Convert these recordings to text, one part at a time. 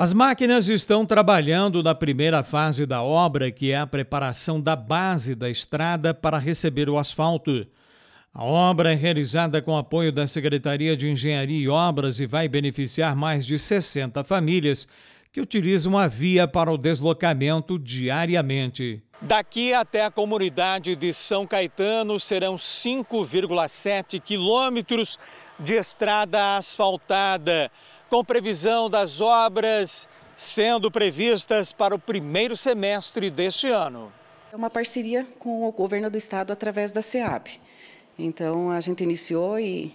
As máquinas estão trabalhando na primeira fase da obra, que é a preparação da base da estrada para receber o asfalto. A obra é realizada com apoio da Secretaria de Engenharia e Obras e vai beneficiar mais de 60 famílias que utilizam a via para o deslocamento diariamente. Daqui até a comunidade de São Caetano serão 5,7 quilômetros de estrada asfaltada com previsão das obras sendo previstas para o primeiro semestre deste ano. É uma parceria com o governo do estado através da SEAB. Então a gente iniciou e,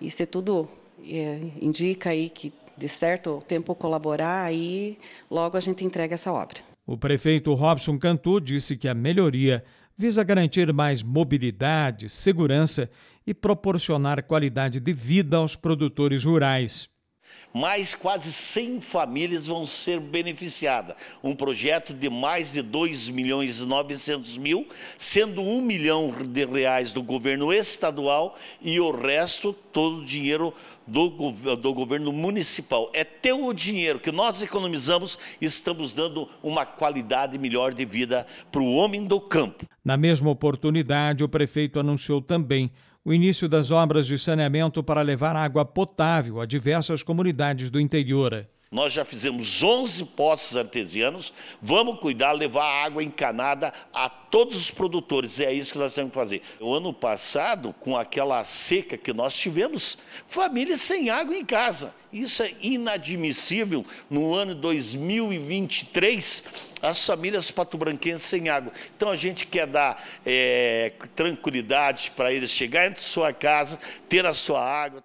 e se tudo é, indica aí que de certo tempo colaborar, aí logo a gente entrega essa obra. O prefeito Robson Cantu disse que a melhoria visa garantir mais mobilidade, segurança e proporcionar qualidade de vida aos produtores rurais. Mais quase 100 famílias vão ser beneficiadas. Um projeto de mais de 2 milhões e 900 mil, sendo 1 milhão de reais do governo estadual e o resto, todo o dinheiro do, do governo municipal. É teu dinheiro que nós economizamos e estamos dando uma qualidade melhor de vida para o homem do campo. Na mesma oportunidade, o prefeito anunciou também o início das obras de saneamento para levar água potável a diversas comunidades do interior. Nós já fizemos 11 poços artesianos, vamos cuidar, levar água encanada a todos os produtores, é isso que nós temos que fazer. O ano passado, com aquela seca que nós tivemos, famílias sem água em casa. Isso é inadmissível no ano 2023, as famílias patobranquenses sem água. Então a gente quer dar é, tranquilidade para eles chegarem em sua casa, ter a sua água.